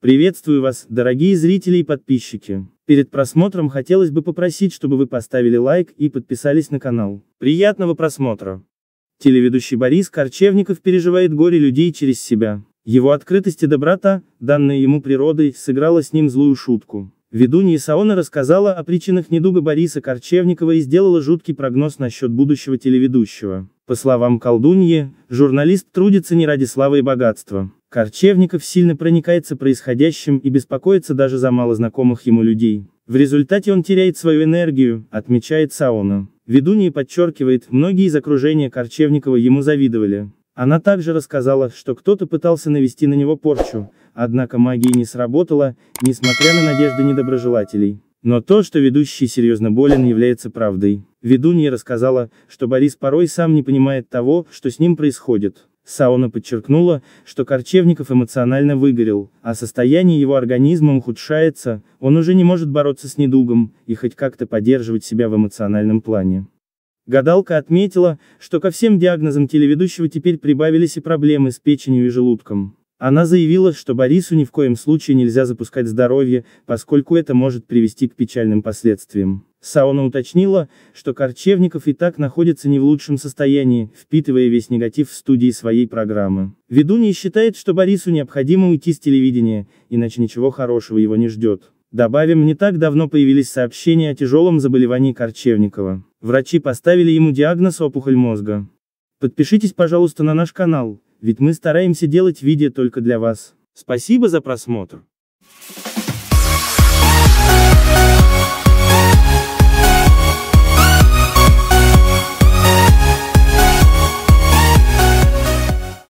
Приветствую вас, дорогие зрители и подписчики. Перед просмотром хотелось бы попросить, чтобы вы поставили лайк и подписались на канал. Приятного просмотра. Телеведущий Борис Корчевников переживает горе людей через себя. Его открытость и доброта, данная ему природой, сыграла с ним злую шутку. Ведунья Саона рассказала о причинах недуга Бориса Корчевникова и сделала жуткий прогноз насчет будущего телеведущего. По словам колдуньи, журналист трудится не ради славы и богатства. Корчевников сильно проникается происходящим и беспокоится даже за малознакомых ему людей. В результате он теряет свою энергию, отмечает Саона. Ведунья подчеркивает, многие из окружения Корчевникова ему завидовали. Она также рассказала, что кто-то пытался навести на него порчу, однако магия не сработала, несмотря на надежды недоброжелателей. Но то, что ведущий серьезно болен, является правдой. Ведунья рассказала, что Борис порой сам не понимает того, что с ним происходит. Сауна подчеркнула, что Корчевников эмоционально выгорел, а состояние его организма ухудшается, он уже не может бороться с недугом и хоть как-то поддерживать себя в эмоциональном плане. Гадалка отметила, что ко всем диагнозам телеведущего теперь прибавились и проблемы с печенью и желудком. Она заявила, что Борису ни в коем случае нельзя запускать здоровье, поскольку это может привести к печальным последствиям. Сауна уточнила, что Корчевников и так находится не в лучшем состоянии, впитывая весь негатив в студии своей программы. Ведунья считает, что Борису необходимо уйти с телевидения, иначе ничего хорошего его не ждет. Добавим, не так давно появились сообщения о тяжелом заболевании Корчевникова. Врачи поставили ему диагноз опухоль мозга. Подпишитесь, пожалуйста, на наш канал, ведь мы стараемся делать видео только для вас. Спасибо за просмотр.